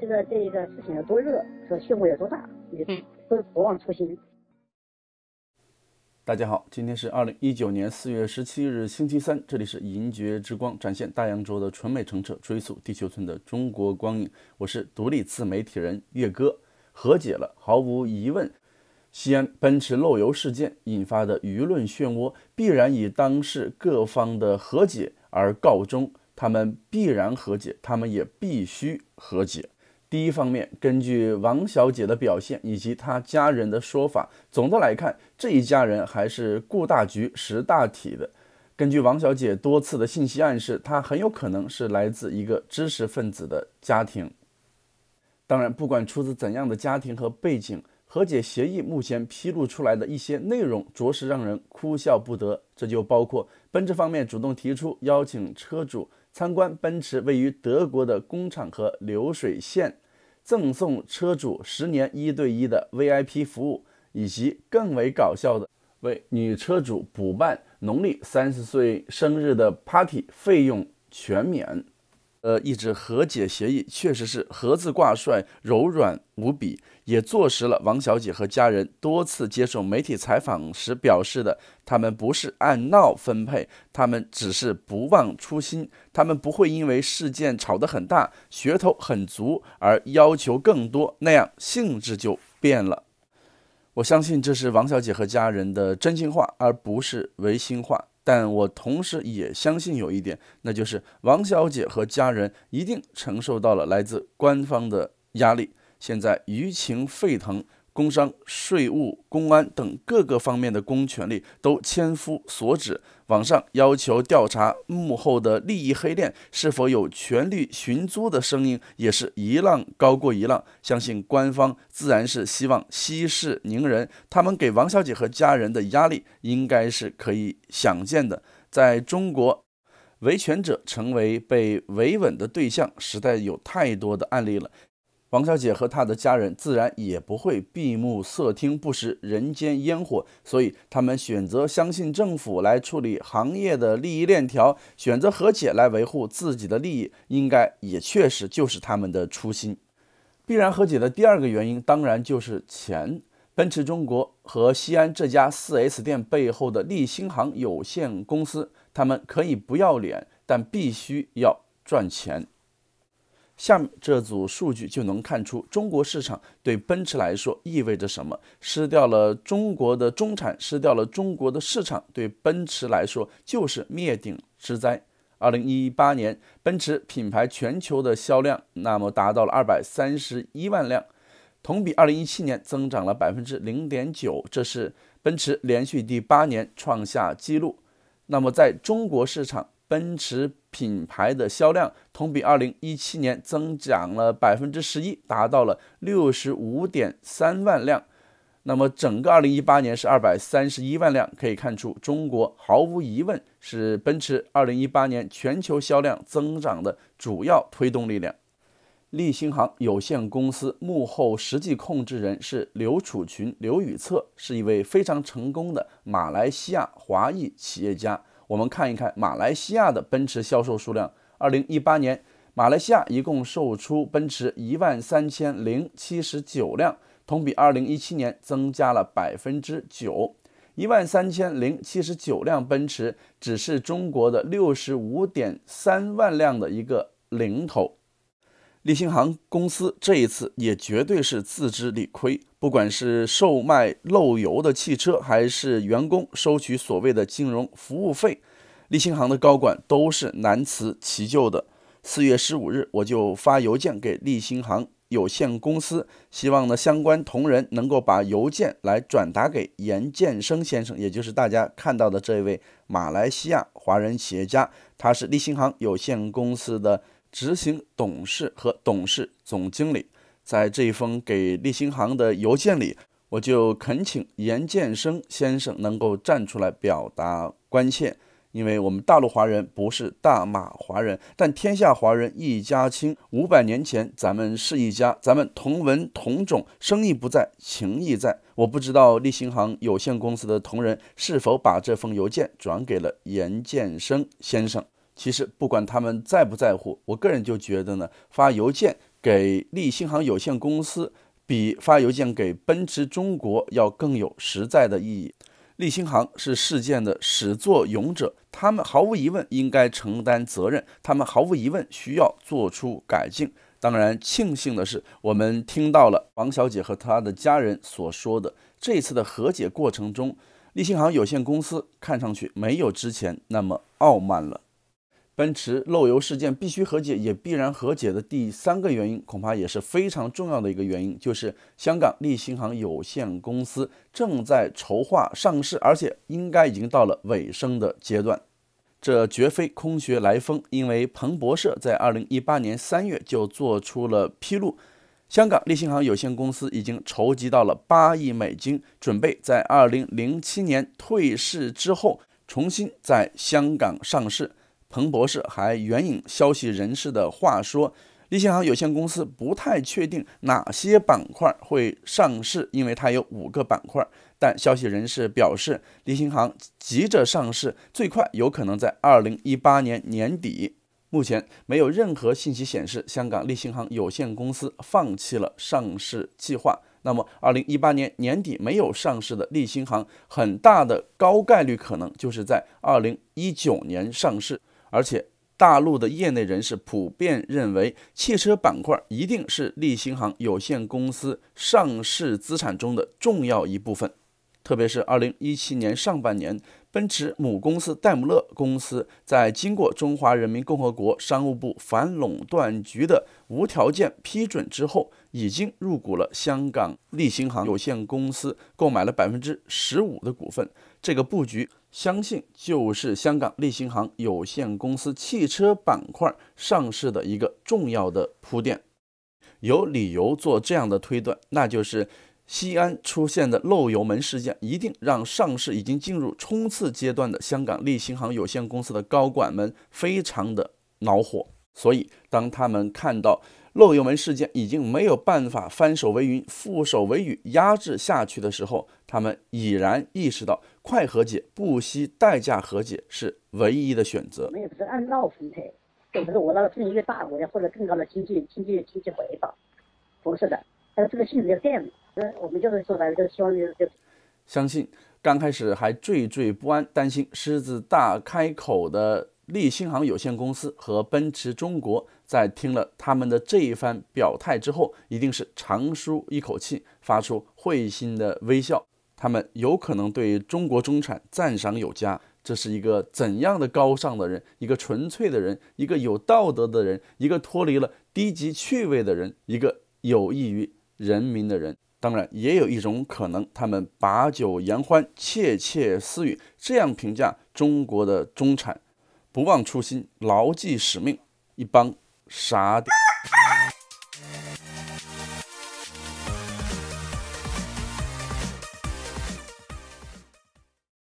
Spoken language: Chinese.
这个这个事情有多热，和漩涡有多大，也都不忘初心。大家好，今天是二零一九年四月十七日，星期三，这里是银爵之光，展现大洋洲的纯美澄澈，追溯地球村的中国光影。我是独立自媒体人岳哥。和解了，毫无疑问，西安奔驰漏油事件引发的舆论漩涡，必然以当事各方的和解而告终。他们必然和解，他们也必须和解。第一方面，根据王小姐的表现以及她家人的说法，总的来看，这一家人还是顾大局、识大体的。根据王小姐多次的信息暗示，她很有可能是来自一个知识分子的家庭。当然，不管出自怎样的家庭和背景，和解协议目前披露出来的一些内容，着实让人哭笑不得。这就包括奔驰方面主动提出邀请车主。参观奔驰位于德国的工厂和流水线，赠送车主十年一对一的 VIP 服务，以及更为搞笑的为女车主补办农历三十岁生日的 Party 费用全免。呃，一直和解协议确实是“和”字挂帅，柔软无比，也坐实了王小姐和家人多次接受媒体采访时表示的，他们不是按闹分配，他们只是不忘初心，他们不会因为事件吵得很大，噱头很足而要求更多，那样性质就变了。我相信这是王小姐和家人的真心话，而不是违心话。但我同时也相信有一点，那就是王小姐和家人一定承受到了来自官方的压力。现在舆情沸腾。工商、税务、公安等各个方面的公权力都千夫所指，网上要求调查幕后的利益黑链是否有权力寻租的声音也是一浪高过一浪。相信官方自然是希望息事宁人，他们给王小姐和家人的压力应该是可以想见的。在中国，维权者成为被维稳的对象，实在有太多的案例了。王小姐和她的家人自然也不会闭目塞听，不食人间烟火，所以他们选择相信政府来处理行业的利益链条，选择和解来维护自己的利益，应该也确实就是他们的初心。必然和解的第二个原因，当然就是钱。奔驰中国和西安这家 4S 店背后的利新行有限公司，他们可以不要脸，但必须要赚钱。下面这组数据就能看出中国市场对奔驰来说意味着什么。失掉了中国的中产，失掉了中国的市场，对奔驰来说就是灭顶之灾。二零一八年，奔驰品牌全球的销量那么达到了二百三十一万辆，同比二零一七年增长了百分之零点九，这是奔驰连续第八年创下纪录。那么在中国市场，奔驰品牌的销量同比2017年增长了11%，达到了65.3万辆。那么整个2018年是231万辆。可以看出，中国毫无疑问是奔驰2018年全球销量增长的主要推动力量。立新行有限公司幕后实际控制人是刘楚群，刘宇策是一位非常成功的马来西亚华裔企业家。我们看一看马来西亚的奔驰销售数量。二零一八年，马来西亚一共售出奔驰一万三千零七十九辆，同比二零一七年增加了百分之九。一万三千零七十九辆奔驰，只是中国的六十五点三万辆的一个零头。信行航公司这一次也绝对是自知理亏。不管是售卖漏油的汽车，还是员工收取所谓的金融服务费，立信行的高管都是难辞其咎的。四月十五日，我就发邮件给立信行有限公司，希望呢相关同仁能够把邮件来转达给严建生先生，也就是大家看到的这位马来西亚华人企业家，他是立信行有限公司的执行董事和董事总经理。在这一封给立新行的邮件里，我就恳请严建生先生能够站出来表达关切，因为我们大陆华人不是大马华人，但天下华人一家亲。五百年前咱们是一家，咱们同文同种，生意不在，情意在。我不知道立新行有限公司的同仁是否把这封邮件转给了严建生先生。其实不管他们在不在乎，我个人就觉得呢，发邮件。给立新行有限公司比发邮件给奔驰中国要更有实在的意义。立新行是事件的始作俑者，他们毫无疑问应该承担责任，他们毫无疑问需要做出改进。当然，庆幸的是，我们听到了王小姐和她的家人所说的。这次的和解过程中，立新行有限公司看上去没有之前那么傲慢了。奔驰漏油事件必须和解，也必然和解的第三个原因，恐怕也是非常重要的一个原因，就是香港立新行有限公司正在筹划上市，而且应该已经到了尾声的阶段。这绝非空穴来风，因为彭博社在二零一八年三月就做出了披露：，香港立新行有限公司已经筹集到了八亿美金，准备在二零零七年退市之后重新在香港上市。彭博士还援引消息人士的话说，立新行有限公司不太确定哪些板块会上市，因为它有五个板块。但消息人士表示，立新行急着上市，最快有可能在二零一八年年底。目前没有任何信息显示香港立新行有限公司放弃了上市计划。那么，二零一八年年底没有上市的立新行，很大的高概率可能就是在二零一九年上市。而且，大陆的业内人士普遍认为，汽车板块一定是利星行有限公司上市资产中的重要一部分。特别是2017年上半年，奔驰母公司戴姆勒公司，在经过中华人民共和国商务部反垄断局的无条件批准之后，已经入股了香港利星行有限公司，购买了百分之十五的股份。这个布局。相信就是香港立行行有限公司汽车板块上市的一个重要的铺垫，有理由做这样的推断，那就是西安出现的漏油门事件，一定让上市已经进入冲刺阶段的香港立行行有限公司的高管们非常的恼火，所以当他们看到。漏油门事件已经没有办法翻手为云覆手为雨压制下去的时候，他们已然意识到快和解不惜代价和解是唯一的选择。我们也不是按闹分配，给不是我那个阵营越大，我要获得更高的经济经济经济回报，不是的，是这个性质就变样子。那我们就是说白了，就是希望就就。相信刚开始还惴惴不安、担心狮子大开口的立新行有限公司和奔驰中国。在听了他们的这一番表态之后，一定是长舒一口气，发出会心的微笑。他们有可能对中国中产赞赏有加，这是一个怎样的高尚的人，一个纯粹的人，一个有道德的人，一个脱离了低级趣味的人，一个有益于人民的人。当然，也有一种可能，他们把酒言欢，窃窃私语，这样评价中国的中产。不忘初心，牢记使命，一帮。啥？